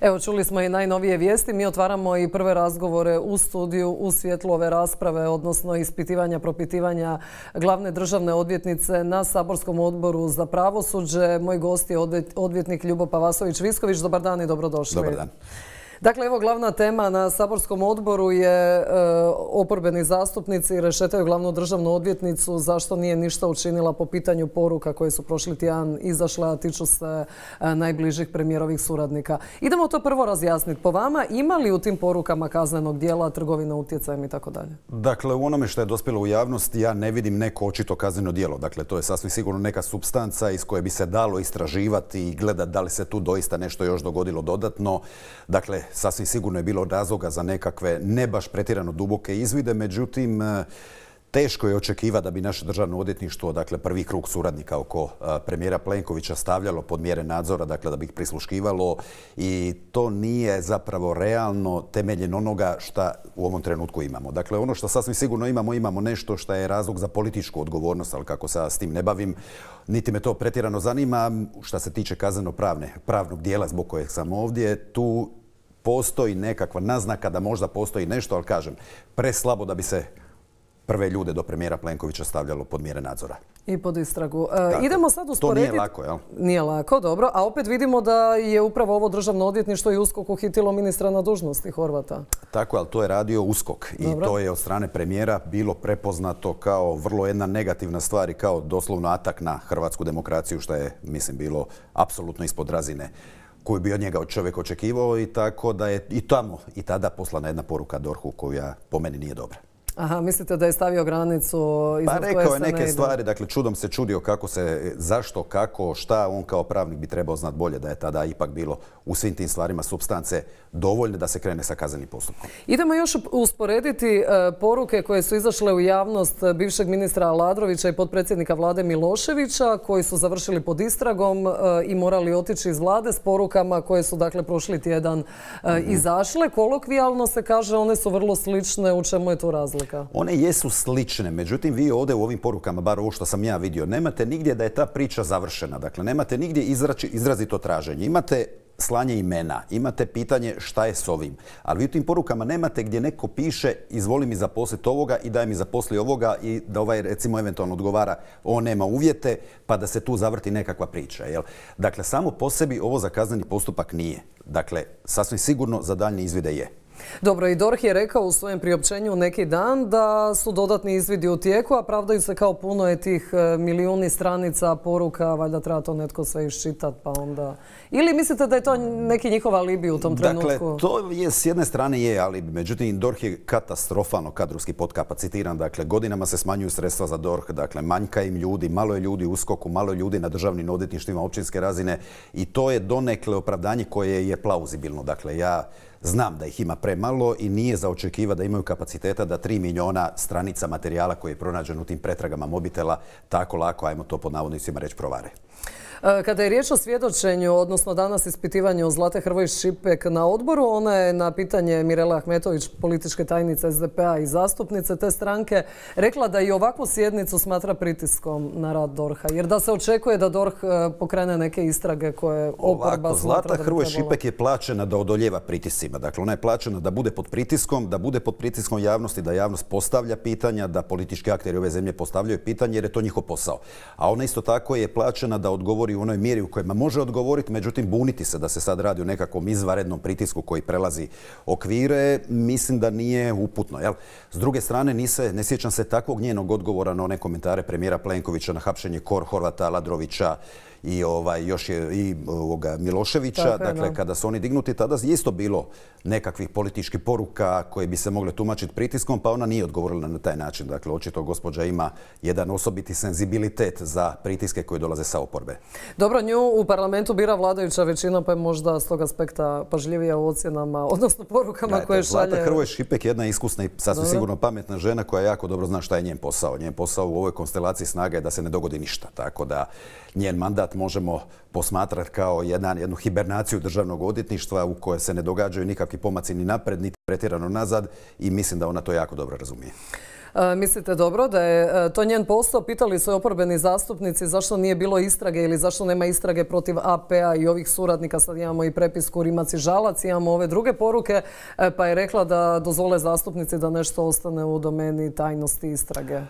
Evo čuli smo i najnovije vijesti. Mi otvaramo i prve razgovore u studiju u svjetlu ove rasprave, odnosno ispitivanja, propitivanja glavne državne odvjetnice na Saborskom odboru za pravosuđe. Moj gost je odvjetnik Ljubo Pavasović-Visković. Dobar dan i dobrodošli. Dobar dan. Dakle, evo glavna tema na Saborskom odboru je e, oporbeni zastupnici rešetaju glavnu državnu odvjetnicu zašto nije ništa učinila po pitanju poruka koje su prošli tjedan izašle, a tiču se e, najbližih premijerovih suradnika. Idemo to prvo razjasniti. Po vama, ima li u tim porukama kaznenog dijela, trgovina utjecajem i tako dalje? Dakle, u onome što je dospjelo u javnost, ja ne vidim neko očito kazneno dijelo. Dakle, to je sasvim sigurno neka substanca iz koje bi se dalo istraživati i gledati da li se tu doista nešto još dogodilo dodatno. Dakle, sasvim sigurno je bilo razloga za nekakve ne baš pretjerano duboke izvide, međutim e, teško je očekiva da bi naše državno odvjetništvo, dakle prvi krug suradnika oko e, premijera Plenkovića stavljalo pod mjere nadzora, dakle da bi ih prisluškivalo i to nije zapravo realno temeljen onoga šta u ovom trenutku imamo. Dakle, ono što sasvim sigurno imamo, imamo nešto što je razlog za političku odgovornost, ali kako se s tim ne bavim, niti me to pretjerano zanima. što se tiče kazneno pravne, pravnog dijela zbog kojeg sam ovdje, tu postoji nekakva naznaka da možda postoji nešto, ali kažem, slabo da bi se prve ljude do premijera Plenkovića stavljalo pod mjere nadzora. I pod istragu. E, idemo sad usporediti... To nije lako, jel? Nije lako, dobro. A opet vidimo da je upravo ovo državno odvjetništvo i USKOK uhitilo ministra na dužnosti Horvata. Tako, ali to je radio USKOK i to je od strane premijera bilo prepoznato kao vrlo jedna negativna stvar i kao doslovno atak na hrvatsku demokraciju, što je, mislim, bilo apsolutno ispod razine koju bi od njega čovjek očekivao i tako da je i tamo i tada poslana jedna poruka Dorhu koja po meni nije dobra. Aha, mislite da je stavio granicu iz pa, koje rekao je neke stvari, dakle čudom se čudio kako se, zašto, kako, šta, on kao pravnik bi trebao znat bolje da je tada ipak bilo u svim tim stvarima substance dovoljne da se krene sa kaznenim postupkom. Idemo još usporediti e, poruke koje su izašle u javnost e, bivšeg ministra Aladrovića i potpredsjednika vlade Miloševića koji su završili pod istragom e, i morali otići iz vlade s porukama koje su dakle prošli tjedan mhm. izašle. Kolokvijalno se kaže one su vrlo slične, u čemu je to razlika? razlika? One jesu slične, međutim vi ovdje u ovim porukama, bar ovo što sam ja vidio, nemate nigdje da je ta priča završena. Dakle, nemate nigdje izrazito traženje. Imate slanje imena, imate pitanje šta je s ovim. Ali vi u tim porukama nemate gdje neko piše izvoli mi zaposliti ovoga i daj mi zaposli ovoga i da ovaj recimo eventualno odgovara on nema uvjete pa da se tu zavrti nekakva priča. Dakle, samo po sebi ovo za kazneni postupak nije. Dakle, sasvim sigurno za daljnje izvide je. Dobro, i DORH je rekao u svojem priopćenju neki dan da su dodatni izvidi u tijeku, a pravdaju se kao puno je tih e, milijuni stranica poruka, valjda treba to netko sve iščitati pa onda... Ili mislite da je to neki njihov alibi u tom dakle, trenutku? Dakle, to je s jedne strane je ali međutim DORH je katastrofalno kadrovski podkapacitiran, dakle godinama se smanjuju sredstva za DORH, dakle manjka im ljudi, malo je ljudi u uskoku, malo je ljudi na državnim odvjetništvima općinske razine i to je donekle opravdanje koje je plauzibilno. Dakle, ja Znam da ih ima premalo i nije za da imaju kapaciteta da 3 miliona stranica materijala koji je pronađen u tim pretragama mobitela tako lako, ajmo to pod navodnicima reći, provare. E, kada je riječ o svjedočenju, odnosno danas ispitivanju Zlate Hrvoj Šipek na odboru, ona je na pitanje Mirela Ahmetović, političke tajnice SDP-a i zastupnice te stranke, rekla da i ovakvu sjednicu smatra pritiskom na rad Dorha. Jer da se očekuje da Dorh e, pokrene neke istrage koje oporba Ovako, Zlata Hrvoj Šipek je plaćena da odoljeva pritisima. Dakle, ona je plaćena da bude pod pritiskom, da bude pod pritiskom javnosti, da javnost postavlja pitanja, da politički akteri ove zemlje postavljaju pitanje jer je to njihov posao. A ona isto tako je plaćena da da odgovori u onoj mjeri u kojima može odgovoriti, međutim buniti se da se sad radi o nekakvom izvarednom pritisku koji prelazi okvire, mislim da nije uputno. Jel? S druge strane, nise, ne sjećam se takvog njenog odgovora na one komentare premijera Plenkovića na hapšenje Kor Horvata, Ladrovića i ovaj, još je i Miloševića. dakle, kada su oni dignuti, tada je isto bilo nekakvih političkih poruka koje bi se mogle tumačiti pritiskom, pa ona nije odgovorila na taj način. Dakle, očito gospođa ima jedan osobiti senzibilitet za pritiske koje dolaze sa oporbe. Dobro, nju u parlamentu bira vladajuća većina, pa je možda s tog aspekta pažljivija u ocjenama, odnosno porukama koje šalje. Zlata Hrvoj Šipek jedna iskusna i sasvim sigurno pametna žena koja jako dobro zna šta je njen posao. Njen posao u ovoj konstelaciji snaga je da se ne dogodi ništa. Tako da njen mandat možemo posmatrati kao jedan, jednu hibernaciju državnog odvjetništva u kojoj se ne događaju nikakvi pomaci ni napred, niti pretirano nazad i mislim da ona to jako dobro razumije. E, mislite dobro da je e, to njen posao? Pitali su oporbeni zastupnici zašto nije bilo istrage ili zašto nema istrage protiv APA i ovih suradnika. Sad imamo i prepisku Rimac i Žalac, imamo ove druge poruke, e, pa je rekla da dozvole zastupnici da nešto ostane u domeni tajnosti istrage.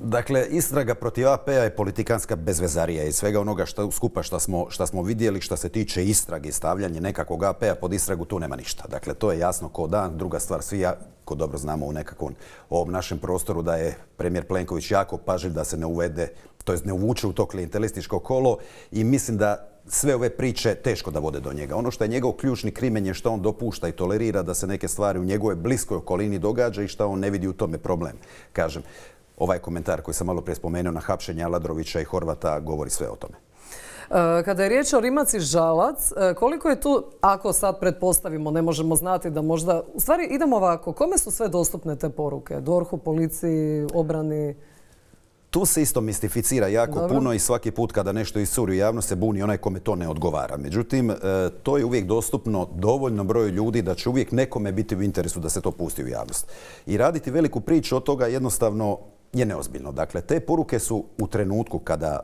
Dakle, istraga protiv AP-a je politikanska bezvezarija i svega onoga što skupa što smo, smo vidjeli što se tiče istrage i stavljanje nekakvog AP-a pod istragu, tu nema ništa. Dakle, to je jasno ko dan. Druga stvar, svi ja, ko dobro znamo u nekakvom ovom našem prostoru da je premijer Plenković jako pažljiv da se ne uvede, to jest ne uvuče u to klientelističko kolo i mislim da sve ove priče teško da vode do njega. Ono što je njegov ključni krimen je što on dopušta i tolerira da se neke stvari u njegovoj bliskoj okolini događa i što on ne vidi u tome problem. Kažem, ovaj komentar koji sam malo prije spomenuo na hapšenje Aladrovića i Horvata govori sve o tome. E, kada je riječ o Rimac i Žalac, e, koliko je tu, ako sad pretpostavimo, ne možemo znati da možda... U stvari idemo ovako, kome su sve dostupne te poruke? Dorhu, policiji, obrani? Tu se isto mistificira jako puno i svaki put kada nešto u javnost se buni onaj kome to ne odgovara. Međutim, e, to je uvijek dostupno dovoljno broju ljudi da će uvijek nekome biti u interesu da se to pusti u javnost. I raditi veliku priču od toga jednostavno je neozbiljno. Dakle, te poruke su u trenutku kada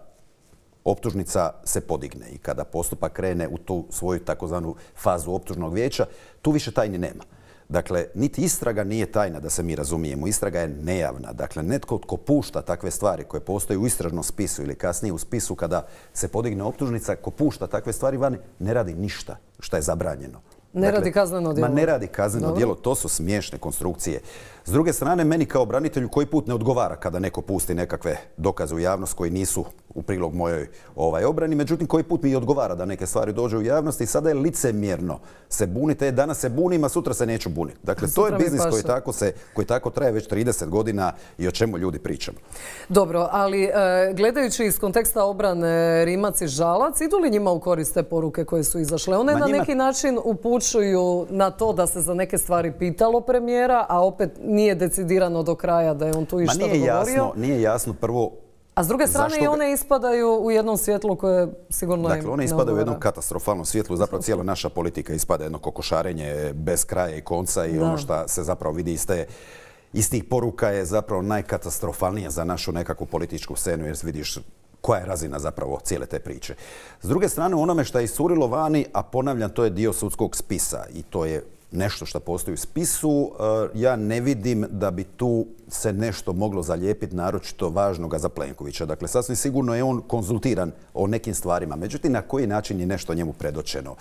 optužnica se podigne i kada postupak krene u tu svoju takozvanu fazu optužnog vijeća, tu više tajni nema. Dakle, niti istraga nije tajna, da se mi razumijemo. Istraga je nejavna. Dakle, netko tko pušta takve stvari koje postoje u istražnom spisu ili kasnije u spisu kada se podigne optužnica, ko pušta takve stvari vani, ne radi ništa što je zabranjeno. Ne dakle, radi kazneno djelo. Ma ne radi kazneno djelo. To su smiješne konstrukcije. S druge strane, meni kao branitelju koji put ne odgovara kada neko pusti nekakve dokaze u javnost koji nisu u prilog mojoj ovaj obrani, međutim koji put mi i odgovara da neke stvari dođu u javnost i sada je licemjerno se bunite, e, danas se bunim, a sutra se neću buniti. Dakle, to je biznis koji tako, se, koji tako traje već 30 godina i o čemu ljudi pričamo. Dobro, ali e, gledajući iz konteksta obrane Rimac i Žalac, idu li njima u koriste poruke koje su izašle? One na neki način upućuju na to da se za neke stvari pitalo premijera, a opet nije decidirano do kraja da je on tu išta Ma nije Jasno, nije jasno prvo a s druge strane i one ispadaju u jednom svjetlu koje sigurno Dakle, one ispadaju u jednom katastrofalnom svjetlu. Zapravo cijela naša politika ispada jedno kokošarenje bez kraja i konca i ono što se zapravo vidi iz te iz tih poruka je zapravo najkatastrofalnije za našu nekakvu političku scenu jer vidiš koja je razina zapravo cijele te priče. S druge strane, onome što je isurilo vani, a ponavljam, to je dio sudskog spisa i to je nešto što postoji u spisu. Eh, ja ne vidim da bi tu se nešto moglo zalijepiti, naročito važnoga za Plenkovića. Dakle, sasvim sigurno je on konzultiran o nekim stvarima. Međutim, na koji način je nešto njemu predočeno.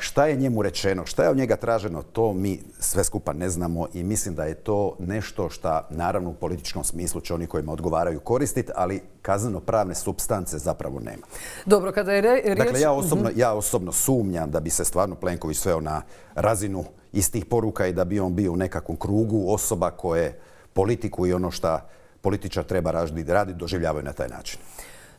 Šta je njemu rečeno, šta je od njega traženo, to mi sve skupa ne znamo i mislim da je to nešto što naravno u političkom smislu će oni kojima odgovaraju koristiti, ali kazneno-pravne substance zapravo nema. Dobro, kada je riječ... Dakle, ja mhm. osobno, ja osobno sumnjam da bi se stvarno Plenković sveo na razinu istih poruka i da bi on bio u nekakvom krugu osoba koje politiku i ono šta političar treba raditi doživljavaju na taj način.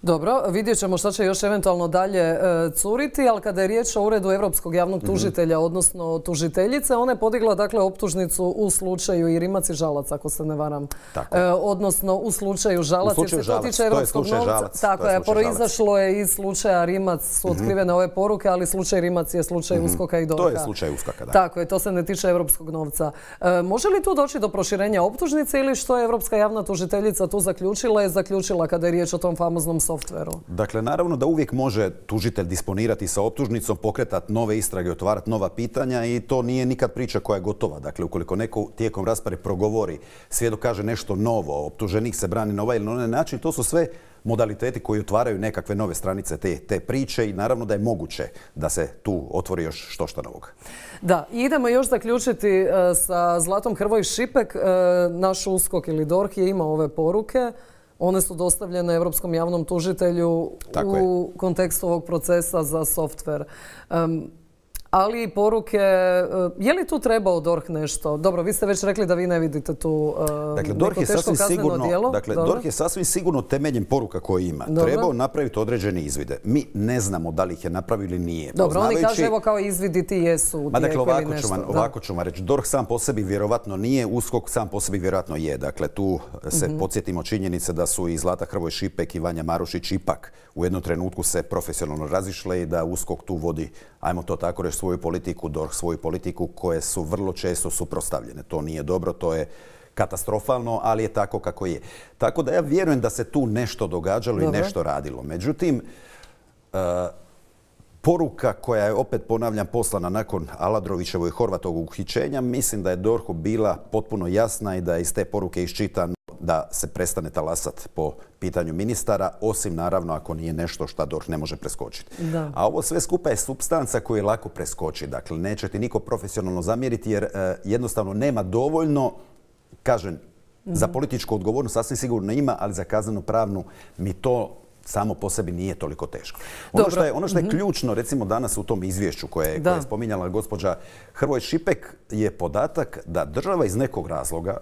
Dobro, vidjet ćemo što će još eventualno dalje e, curiti, ali kada je riječ o uredu Europskog javnog mhm. tužitelja, odnosno tužiteljice, ona je podigla dakle optužnicu u slučaju i Rimac i Žalac, ako se ne varam. E, odnosno u slučaju Žalac, u slučaju žalac. to tiče Europskog Žalac. Tako je, proizašlo je iz slučaja Rimac su mhm. otkrivene ove poruke, ali slučaj Rimac je slučaj mhm. Uskoka i Dorka. To je slučaj Uskaka, da. Tako je, to se ne tiče Europskog novca. E, može li tu doći do proširenja optužnice ili što je Europska javna tužiteljica tu zaključila je zaključila kada je riječ o tom famoznom softveru? Dakle, naravno da uvijek može tužitelj disponirati sa optužnicom, pokretati nove istrage, otvarati nova pitanja i to nije nikad priča koja je gotova. Dakle, ukoliko neko tijekom raspare progovori, svijedo kaže nešto novo, optuženik se brani na ovaj ili na onaj način, to su sve modaliteti koji otvaraju nekakve nove stranice te, te priče i naravno da je moguće da se tu otvori još što što novog. Da, idemo još zaključiti e, sa Zlatom Hrvoj Šipek. E, naš uskok ili DORH je imao ove poruke one su dostavljene Europskom javnom tužitelju u kontekstu ovog procesa za softver ali i poruke. E, je li tu trebao DORH nešto? Dobro, vi ste već rekli da vi ne vidite tu e, dakle, DORH je sasvim sigurno, Dakle, DORH je sasvim sigurno temeljem poruka koje ima. Trebao napraviti određene izvide. Mi ne znamo da li ih je napravio ili nije. Dobro, oni kaže evo kao izvidi ti jesu. Ma dakle, ovako ću, vam, ovako reći. DORH sam po sebi vjerovatno nije, USKOK sam po sebi vjerojatno je. Dakle, tu se mhm. podsjetimo činjenice da su i Zlata Hrvoj Šipek i Vanja Marušić ipak u jednom trenutku se profesionalno razišle i da USKOK tu vodi, ajmo to tako reći, svoju politiku, DORH svoju politiku koje su vrlo često suprostavljene. To nije dobro, to je katastrofalno, ali je tako kako je. Tako da ja vjerujem da se tu nešto događalo i nešto radilo. Međutim, e, poruka koja je, opet ponavljam, poslana nakon Aladrovićevo i Horvatog uhićenja, mislim da je Dorhu bila potpuno jasna i da je iz te poruke iščitan da se prestane talasat po pitanju ministara, osim naravno ako nije nešto što DORH ne može preskočiti. A ovo sve skupa je substanca koju je lako preskoči. Dakle, neće ti niko profesionalno zamjeriti jer e, jednostavno nema dovoljno, kažem, mhm. za političku odgovornost sasvim sigurno ima, ali za kaznenu pravnu mi to samo po sebi nije toliko teško. Ono što je, ono je mhm. ključno, recimo danas u tom izvješću koje, koje je spominjala gospođa Hrvoj Šipek, je podatak da država iz nekog razloga,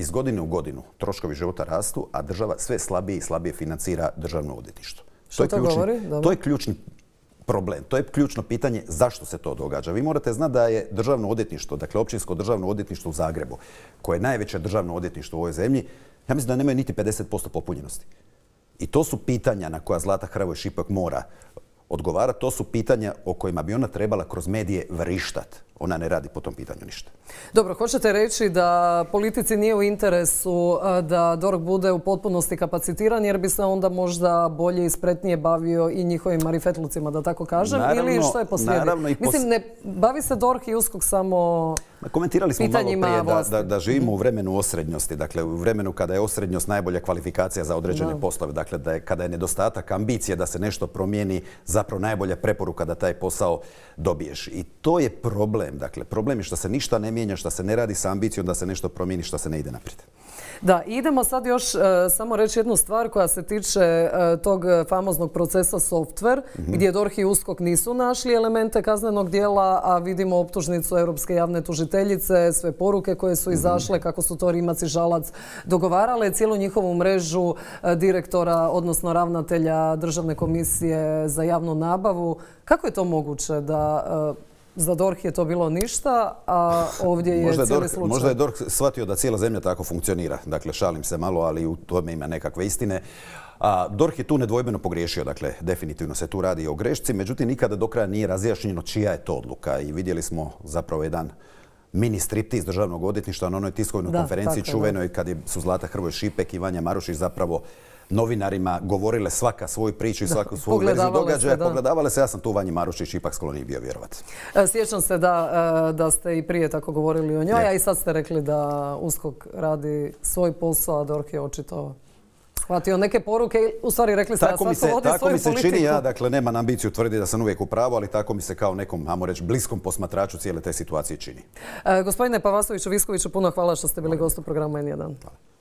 iz godine u godinu troškovi života rastu, a država sve slabije i slabije financira državno odvjetništvo. Što to, je ključni, govori? To je ključni problem. To je ključno pitanje zašto se to događa. Vi morate znati da je državno odvjetništvo, dakle općinsko državno odvjetništvo u Zagrebu, koje je najveće državno odvjetništvo u ovoj zemlji, ja mislim da nemaju niti 50% popunjenosti. I to su pitanja na koja Zlata Hrvoj Šipak mora Odgovara, to su pitanja o kojima bi ona trebala kroz medije vrištati. Ona ne radi po tom pitanju ništa. Dobro, hoćete reći da politici nije u interesu e, da DORG bude u potpunosti kapacitiran jer bi se onda možda bolje i spretnije bavio i njihovim marifetlucima, da tako kažem, ili što je posljedio? Mislim, ne bavi se DORG i USKOK samo Komentirali smo malo prije da, da, da živimo u vremenu osrednjosti, dakle u vremenu kada je osrednjost najbolja kvalifikacija za određene poslove, dakle da je, kada je nedostatak ambicije da se nešto promijeni, zapravo najbolja preporuka da taj posao dobiješ. I to je problem, dakle problem je što se ništa ne mijenja, što se ne radi sa ambicijom da se nešto promijeni, što se ne ide naprijed. Da, idemo sad još e, samo reći jednu stvar koja se tiče e, tog famoznog procesa software, mhm. gdje DORH i USKOK nisu našli elemente kaznenog dijela, a vidimo optužnicu Europske javne tužiteljice, sve poruke koje su mhm. izašle, kako su to Rimac i Žalac dogovarale, cijelu njihovu mrežu e, direktora, odnosno ravnatelja Državne komisije za javnu nabavu. Kako je to moguće da za DORH je to bilo ništa, a ovdje je možda slučaj. Možda je DORH shvatio da cijela zemlja tako funkcionira. Dakle, šalim se malo, ali u tome ima nekakve istine. DORH je tu nedvojbeno pogriješio, dakle, definitivno se tu radi o grešci, međutim, nikada do kraja nije razjašnjeno čija je to odluka i vidjeli smo zapravo jedan mini iz državnog odjetništva na onoj tiskovnoj konferenciji čuvenoj kad su Zlata Hrvoj Šipek i Vanja Marušić zapravo novinarima govorile svaka svoju priču i svaku svoju verziju događaja, pogledavale se. Ja sam tu Vanji Marušić ipak skloniji bio vjerovati. E, sjećam se e, da, ste i prije tako govorili o njoj, a i sad ste rekli da USKOK radi svoj posao, a DORH je očito shvatio neke poruke. U stvari rekli ste da vodi Tako mi se čini, ja dakle nemam ambiciju tvrditi da sam uvijek u pravu, ali tako mi se kao nekom, hamo reći, bliskom posmatraču cijele te situacije čini. E, gospodine Pavasoviću, Viskoviću, puno hvala što ste bili gost u programu N1. Hvala.